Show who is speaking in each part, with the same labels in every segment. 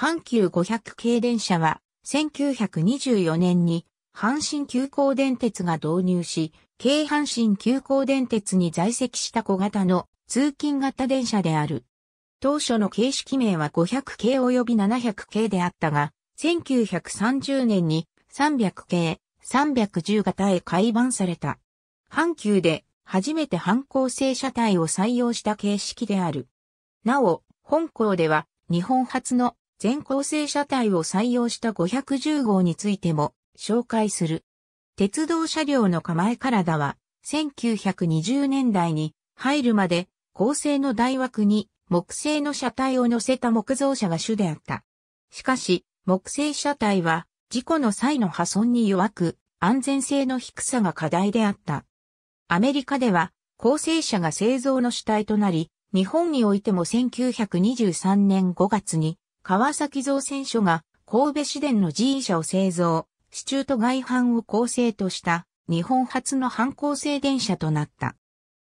Speaker 1: 阪急500系電車は、1924年に、阪神急行電鉄が導入し、京阪神急行電鉄に在籍した小型の通勤型電車である。当初の形式名は500系及び700系であったが、1930年に300系、310型へ改版された。阪急で初めて反抗性車体を採用した形式である。なお、本校では日本初の全構成車体を採用した510号についても紹介する。鉄道車両の構え体は、1920年代に入るまで、構成の大枠に木製の車体を乗せた木造車が主であった。しかし、木製車体は、事故の際の破損に弱く、安全性の低さが課題であった。アメリカでは、構成車が製造の主体となり、日本においても1923年5月に、川崎造船所が神戸市電の G 社を製造、支柱と外板を構成とした日本初の反抗性電車となった。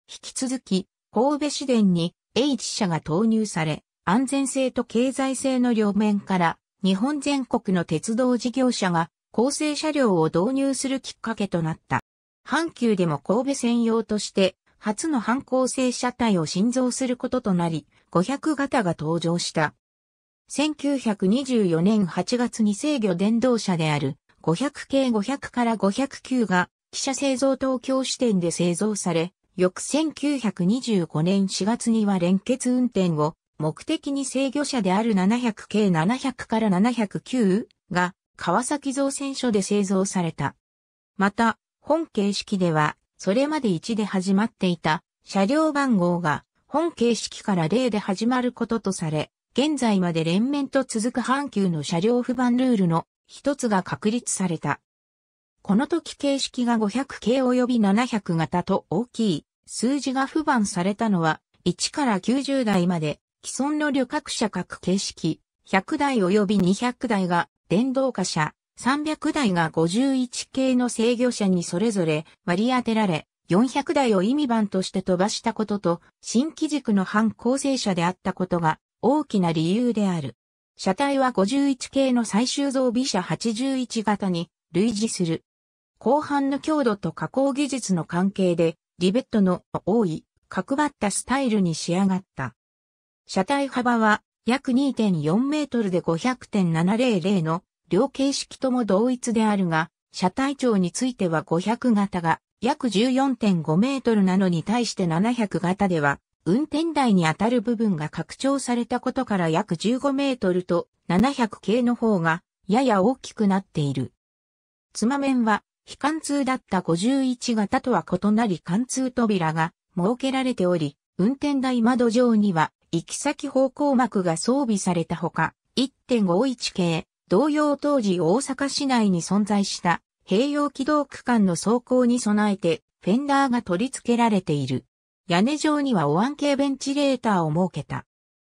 Speaker 1: 引き続き、神戸市電に H 社が投入され、安全性と経済性の両面から日本全国の鉄道事業者が構成車両を導入するきっかけとなった。阪急でも神戸専用として初の反抗性車体を新造することとなり、500型が登場した。1924年8月に制御電動車である500系500から509が汽車製造東京支店で製造され、翌1925年4月には連結運転を目的に制御車である700系700から709が川崎造船所で製造された。また、本形式では、それまで1で始まっていた車両番号が本形式から0で始まることとされ、現在まで連綿と続く阪急の車両不番ルールの一つが確立された。この時形式が500系及び700型と大きい数字が不番されたのは1から90台まで既存の旅客車各形式100台及び200台が電動化車、300台が51系の制御車にそれぞれ割り当てられ、400台を意味番として飛ばしたことと、新機軸の反構成車であったことが大きな理由である。車体は51系の最終造備車81型に類似する。後半の強度と加工技術の関係で、リベットの多い角張ったスタイルに仕上がった。車体幅は約2.4メートルで500.700の両形式とも同一であるが、車体長については500型が約14.5メートルなのに対して700型では運転台にあたる部分が拡張されたことから約15メートルと700系の方がやや大きくなっている。つま面は非貫通だった51型とは異なり貫通扉が設けられており、運転台窓上には行き先方向幕が装備されたほか、1.51系、同様当時大阪市内に存在した併用軌道区間の走行に備えてフェンダーが取り付けられている。屋根上にはお椀系ベンチレーターを設けた。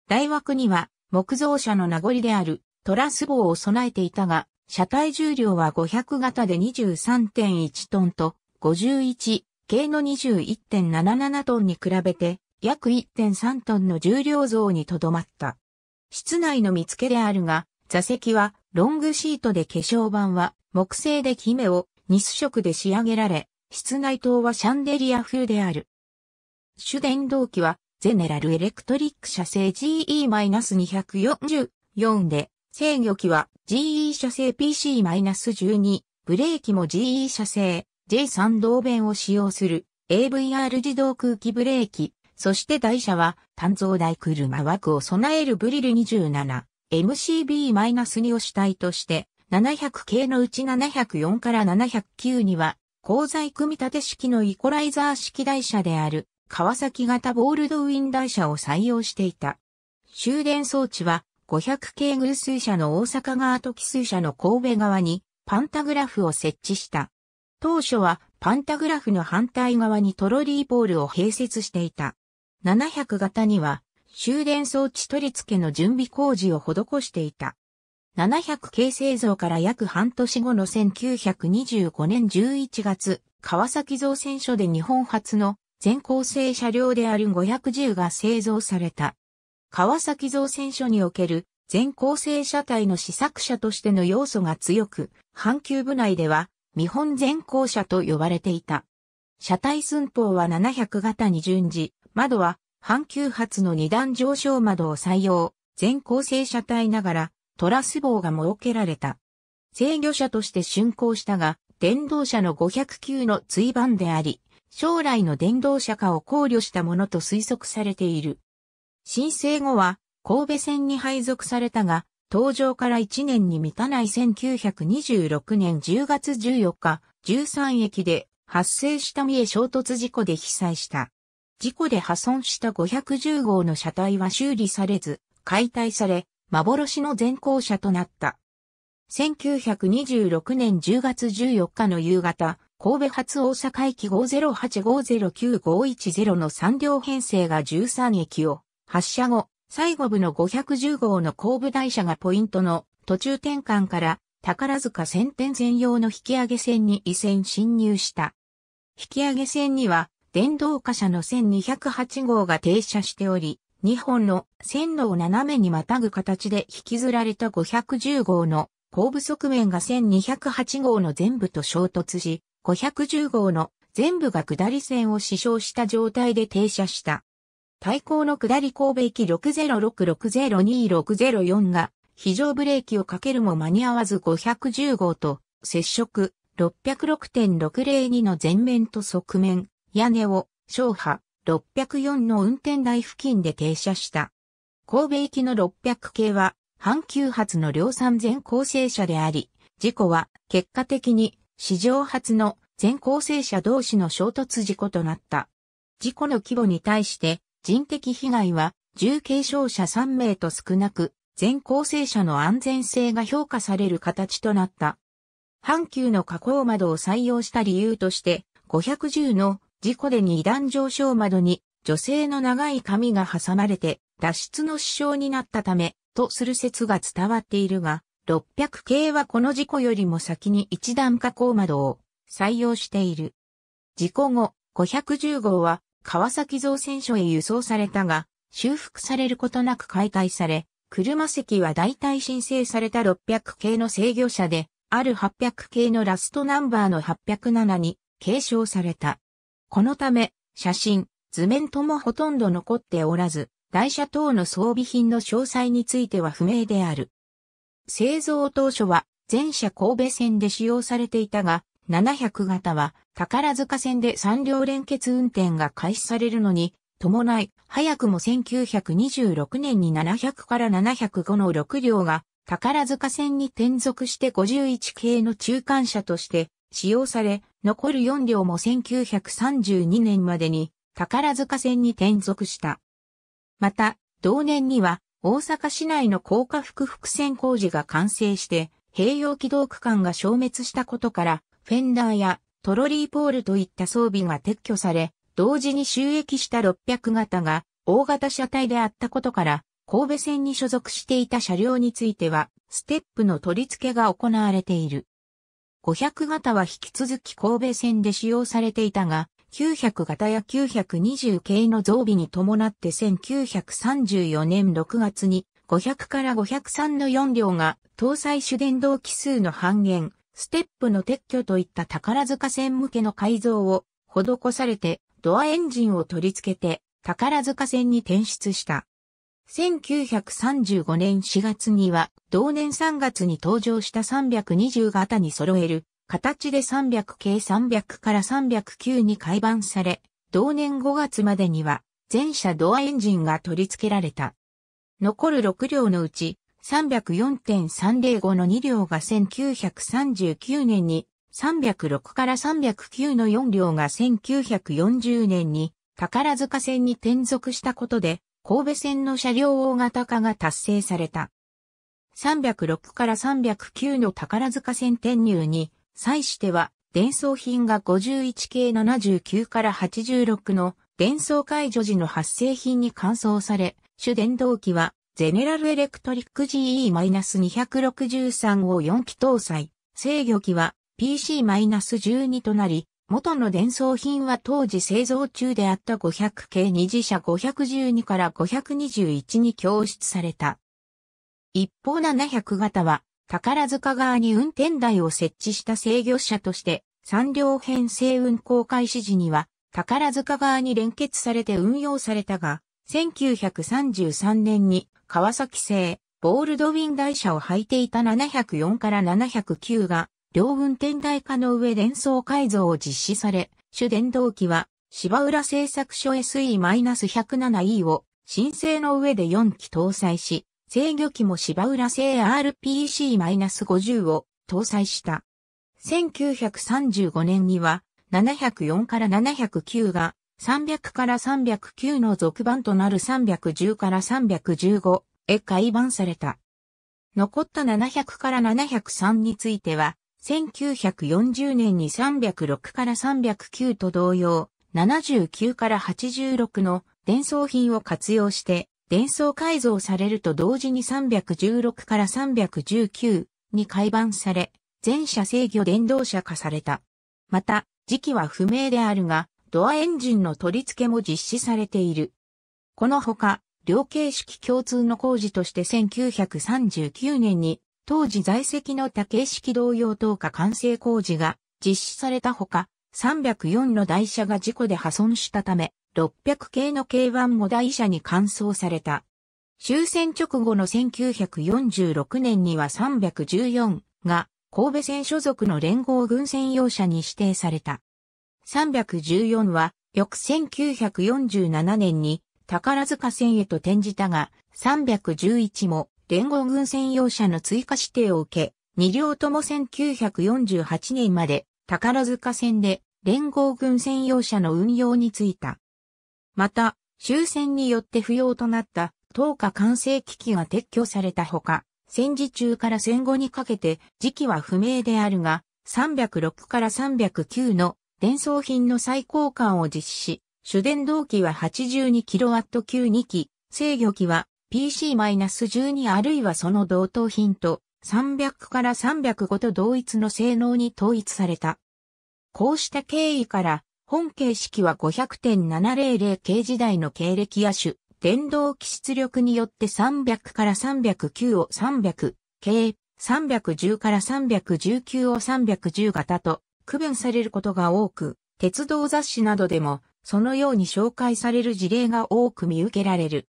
Speaker 1: 大枠には木造車の名残であるトラス棒を備えていたが、車体重量は500型で23.1トンと51系の21.77トンに比べて約1.3トンの重量増にとどまった。室内の見つけであるが、座席はロングシートで化粧板は木製でキメをニス色で仕上げられ、室内灯はシャンデリア風である。主電動機は、ゼネラルエレクトリック社製 GE-244 で、制御機は GE 社製 PC-12、ブレーキも GE 社製 J3 同弁を使用する AVR 自動空気ブレーキ、そして台車は単造台車枠を備えるブリル 27MCB-2 を主体として、700系のうち704から709には、鋼材組み立て式のイコライザー式台車である川崎型ボールドウィン台車を採用していた。終電装置は500系偶数車の大阪側と奇数車の神戸側にパンタグラフを設置した。当初はパンタグラフの反対側にトロリーボールを併設していた。700型には終電装置取り付けの準備工事を施していた。700系製造から約半年後の1925年11月、川崎造船所で日本初の全構成車両である510が製造された。川崎造船所における全構成車体の試作車としての要素が強く、阪急部内では見本全校車と呼ばれていた。車体寸法は700型に順次、窓は阪急発の二段上昇窓を採用、全構成車体ながらトラス棒が設けられた。制御車として竣工したが、電動車の509の追番であり、将来の電動車化を考慮したものと推測されている。申請後は神戸線に配属されたが、登場から1年に満たない1926年10月14日、13駅で発生した三重衝突事故で被災した。事故で破損した510号の車体は修理されず、解体され、幻の全校車となった。1926年10月14日の夕方、神戸発大阪駅508509510の3両編成が13駅を発車後、最後部の510号の後部台車がポイントの途中転換から宝塚線点専用の引き上げ線に移線侵入した。引き上げ線には電動貨車の1208号が停車しており、2本の線路を斜めにまたぐ形で引きずられた510号の後部側面が1208号の全部と衝突し、510号の全部が下り線を死傷した状態で停車した。対向の下り神戸行き606602604が非常ブレーキをかけるも間に合わず510号と接触606.602の前面と側面、屋根を小波604の運転台付近で停車した。神戸行きの600系は阪急発の量産全構成車であり、事故は結果的に史上初の全校生者同士の衝突事故となった。事故の規模に対して人的被害は重軽傷者3名と少なく、全校生者の安全性が評価される形となった。阪急の加工窓を採用した理由として、510の事故で2段上昇窓に女性の長い髪が挟まれて脱出の支障になったため、とする説が伝わっているが、600系はこの事故よりも先に一段加工窓を採用している。事故後、510号は川崎造船所へ輸送されたが、修復されることなく解体され、車席は代替申請された600系の制御車で、ある800系のラストナンバーの807に継承された。このため、写真、図面ともほとんど残っておらず、台車等の装備品の詳細については不明である。製造当初は全車神戸線で使用されていたが、700型は宝塚線で3両連結運転が開始されるのに、伴い、早くも1926年に700から705の6両が宝塚線に転属して51系の中間車として使用され、残る4両も1932年までに宝塚線に転属した。また、同年には大阪市内の高架複伏線工事が完成して、併用軌道区間が消滅したことから、フェンダーやトロリーポールといった装備が撤去され、同時に収益した600型が大型車体であったことから、神戸線に所属していた車両については、ステップの取り付けが行われている。500型は引き続き神戸線で使用されていたが、900型や920系の増備に伴って1934年6月に500から503の4両が搭載主電動機数の半減、ステップの撤去といった宝塚線向けの改造を施されてドアエンジンを取り付けて宝塚線に転出した。1935年4月には同年3月に登場した320型に揃える形で300系300から309に改版され、同年5月までには全車ドアエンジンが取り付けられた。残る6両のうち304.305の2両が1939年に、306から309の4両が1940年に宝塚線に転属したことで、神戸線の車両大型化が達成された。306から309の宝塚線転入に際しては、伝送品が51系79から86の伝送解除時の発生品に換装され、主電動機は、ゼネラルエレクトリック GE-263 を4機搭載、制御機は PC-12 となり、元の伝送品は当時製造中であった500系二次車512から521に供出された。一方700型は宝塚側に運転台を設置した制御車として、3両編成運行開始時には、宝塚側に連結されて運用されたが、1933年に川崎製ボールドウィン台車を履いていた704から709が、両運転台化の上電装改造を実施され、主電動機は芝浦製作所 SE-107E を申請の上で4機搭載し、制御機も芝浦製 RPC-50 を搭載した。1935年には704から709が300から309の続版となる310から315へ改版された。残った700から703については、1940年に306から309と同様、79から86の伝送品を活用して伝送改造されると同時に316から319に改版され、全車制御電動車化された。また、時期は不明であるが、ドアエンジンの取り付けも実施されている。このほか、両形式共通の工事として1939年に、当時在籍の多形式同様等価完成工事が実施されたほか、304の台車が事故で破損したため、600系の K1 もダ医に換装された。終戦直後の1946年には314が神戸戦所属の連合軍専用車に指定された。314は翌1947年に宝塚線へと転じたが、311も連合軍専用車の追加指定を受け、2両とも1948年まで宝塚線で連合軍専用車の運用についた。また、終戦によって不要となった東下完成機器が撤去されたほか、戦時中から戦後にかけて時期は不明であるが、306から309の伝送品の再交換を実施し、主電動機は 82kW 級2機、制御機は PC-12 あるいはその同等品と300から305と同一の性能に統一された。こうした経緯から本形式は500.700系時代の経歴野種、電動機出力によって300から309を300、形、310から319を310型と区分されることが多く、鉄道雑誌などでもそのように紹介される事例が多く見受けられる。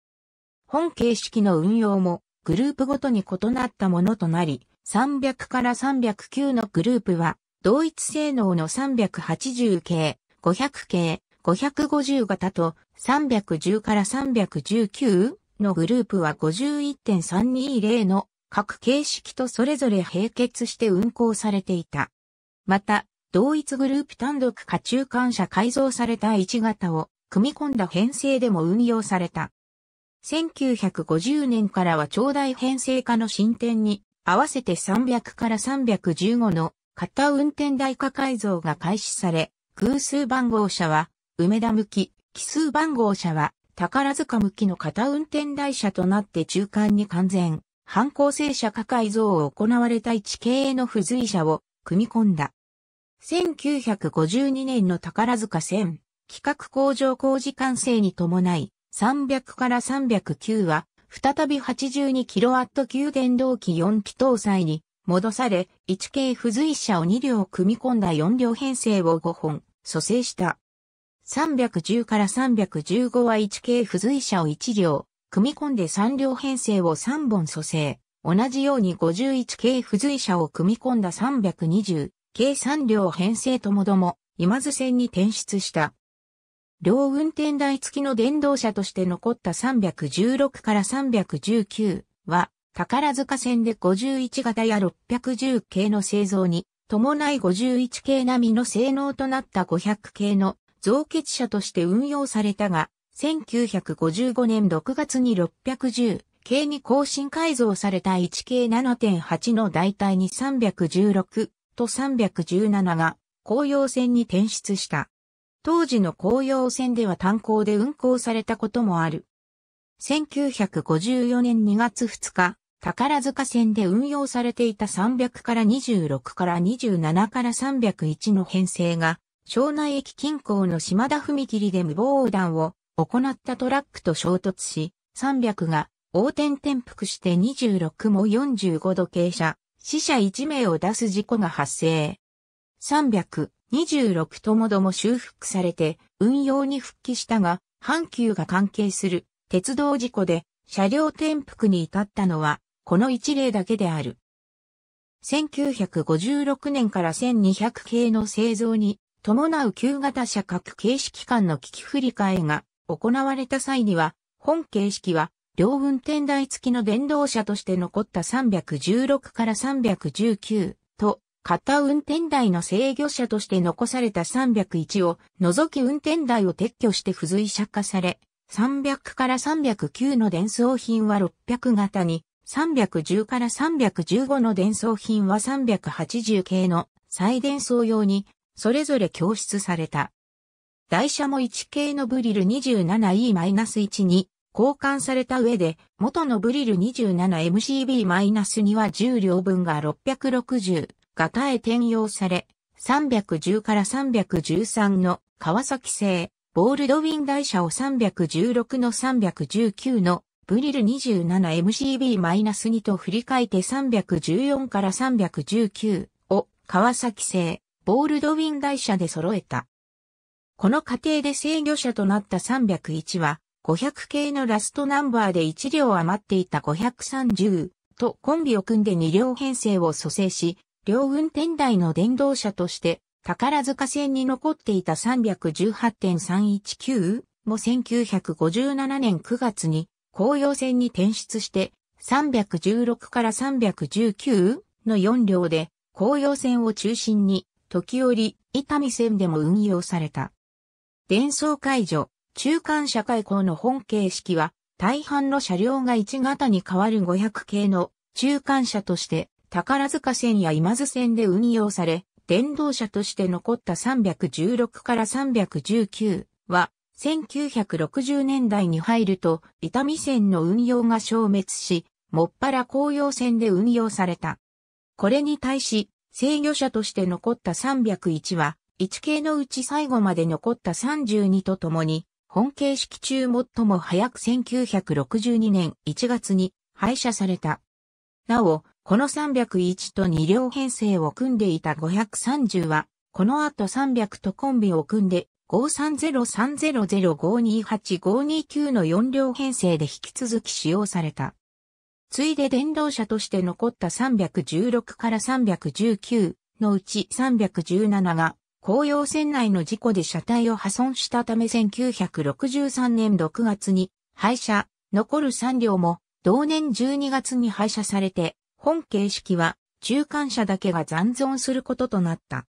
Speaker 1: 本形式の運用もグループごとに異なったものとなり、300から309のグループは同一性能の380系、500系、550型と310から319のグループは51.320の各形式とそれぞれ並結して運行されていた。また、同一グループ単独か中間車改造された1型を組み込んだ編成でも運用された。1950年からは長大編成化の進展に合わせて300から315の型運転台化改造が開始され、偶数番号車は、梅田向き、奇数番号車は、宝塚向きの片運転台車となって中間に完全、反抗性車化改造を行われた一系の付随車を組み込んだ。1952年の宝塚線、企画工場工事完成に伴い、300から309は、再び 82kW 級電動機4機搭載に戻され、1系付随車を2両組み込んだ4両編成を5本、蘇生した。310から315は1系付随車を1両、組み込んで3両編成を3本蘇生。同じように51系付随車を組み込んだ320、計3両編成ともども、今津線に転出した。両運転台付きの電動車として残った316から319は、宝塚線で51型や610系の製造に、伴い51系並みの性能となった500系の造血車として運用されたが、1955年6月に610系に更新改造された1系7.8の代替に316と317が紅葉線に転出した。当時の紅葉線では炭鉱で運行されたこともある。1954年2月2日、宝塚線で運用されていた300から26から27から301の編成が、庄内駅近郊の島田踏切で無謀横断を行ったトラックと衝突し、300が横転転覆して26も45度傾斜、死者1名を出す事故が発生。326ともども修復されて運用に復帰したが、阪急が関係する鉄道事故で車両転覆に至ったのはこの一例だけである。1956年から1200系の製造に伴う旧型車各形式間の機器振り替えが行われた際には、本形式は両運転台付きの電動車として残った316から319と、片運転台の制御車として残された301を除き運転台を撤去して付随車化され、300から309の伝送品は600型に310から315の伝送品は380系の再伝送用にそれぞれ供出された。台車も1系のブリル 27E-1 に交換された上で元のブリル 27MCB-2 は重量分が660型へ転用され310から313の川崎製ボールドウィン台車を316の319のブリル 27MCB-2 と振り替えて314から319を川崎製ボールドウィン台車で揃えた。この過程で制御車となった301は500系のラストナンバーで1両余っていた530とコンビを組んで2両編成を蘇生し、両運転台の電動車として宝塚線に残っていた318.319も1957年9月に紅葉線に転出して316から319の4両で紅葉線を中心に時折伊丹線でも運用された。伝送解除、中間車開港の本形式は大半の車両が1型に変わる500系の中間車として宝塚線や今津線で運用され、電動車として残った316から319は1960年代に入ると、伊丹線の運用が消滅し、もっぱら紅葉線で運用された。これに対し、制御者として残った301は、1系のうち最後まで残った32とともに、本形式中最も早く1962年1月に廃車された。なお、この301と2両編成を組んでいた530は、この後300とコンビを組んで530300528-529の4両編成で引き続き使用された。ついで電動車として残った316から319のうち317が、紅葉船内の事故で車体を破損したため1963年6月に廃車、残る3両も同年12月に廃車されて、本形式は中間車だけが残存することとなった。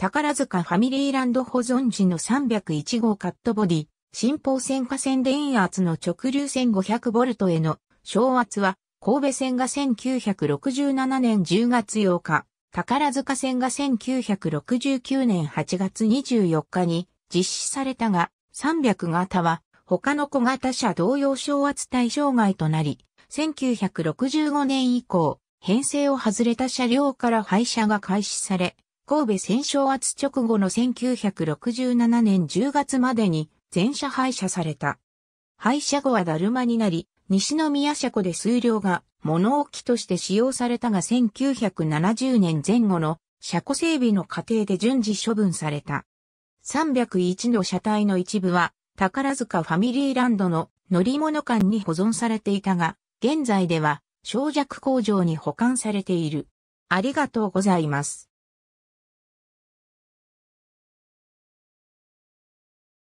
Speaker 1: 宝塚ファミリーランド保存時の301号カットボディ、新方線下線電圧の直流線5 0 0トへの昇圧は、神戸線が1967年10月8日、宝塚線が1969年8月24日に実施されたが、300型は他の小型車同様昇圧対象外となり、1965年以降、編成を外れた車両から廃車が開始され、神戸戦勝圧直後の1967年10月までに全車廃車された。廃車後はだるまになり、西宮車庫で数量が物置として使用されたが1970年前後の車庫整備の過程で順次処分された。301の車体の一部は宝塚ファミリーランドの乗り物館に保存されていたが、現在では小弱工場に保管されている。ありがとうございます。